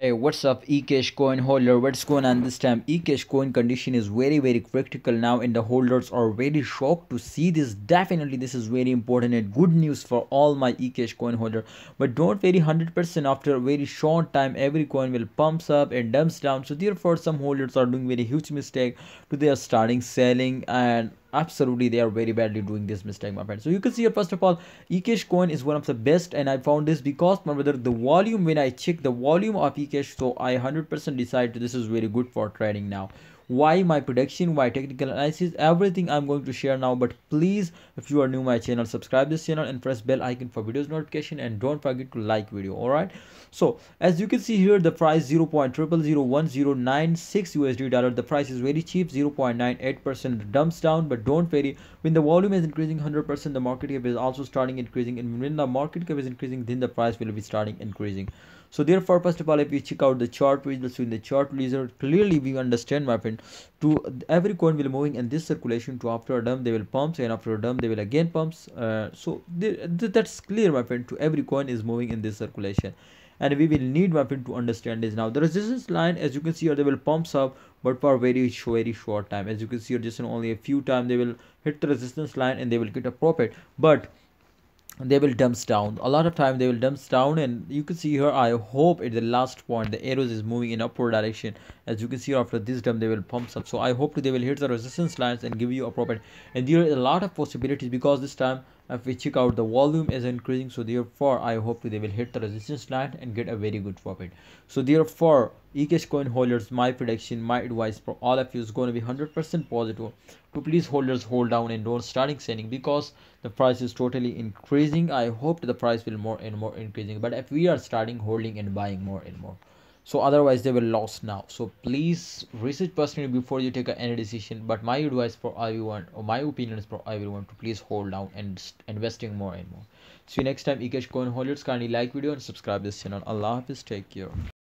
Hey, what's up eCash coin holder? What's going on this time? eCash coin condition is very, very critical now and the holders are very shocked to see this. Definitely this is very important and good news for all my eCash coin holder. But don't worry 100% after a very short time every coin will pumps up and dumps down. So therefore some holders are doing very huge mistake to they are starting selling and absolutely they are very badly doing this mistake my friend so you can see here first of all ecash coin is one of the best and i found this because my brother the volume when i check the volume of ecash so i 100 percent decide this is very good for trading now why my prediction why technical analysis everything i'm going to share now but please if you are new my channel subscribe this channel and press bell icon for videos notification and don't forget to like video all right so as you can see here the price 0.001096 usd dollar the price is very cheap 0.98 percent dumps down but don't worry when the volume is increasing 100 percent the market cap is also starting increasing and when the market cap is increasing then the price will be starting increasing so therefore first of all if we check out the chart will see in the chart result clearly we understand my friend to every coin will moving in this circulation to after a dump they will pumps and after a dump they will again pumps uh, so th th that's clear my friend to every coin is moving in this circulation and we will need my friend to understand this now the resistance line as you can see here they will pumps up but for very very short time as you can see here just in only a few time they will hit the resistance line and they will get a profit but they will dumps down a lot of time they will dumps down and you can see here i hope at the last point the arrows is moving in upward direction as you can see after this dump they will pumps up so i hope they will hit the resistance lines and give you a proper and there are a lot of possibilities because this time if we check out the volume is increasing so therefore i hope they will hit the resistance line and get a very good profit so therefore EKS coin holders, my prediction, my advice for all of you is going to be 100% positive to please holders hold down and don't starting selling because the price is totally increasing. I hope the price will more and more increasing. But if we are starting holding and buying more and more, so otherwise they will lose now. So please research personally before you take any decision. But my advice for everyone or my is for everyone to please hold down and investing more and more. See you next time, EKS coin holders. Kindly like video and subscribe this channel. Allah Hafiz. Take care.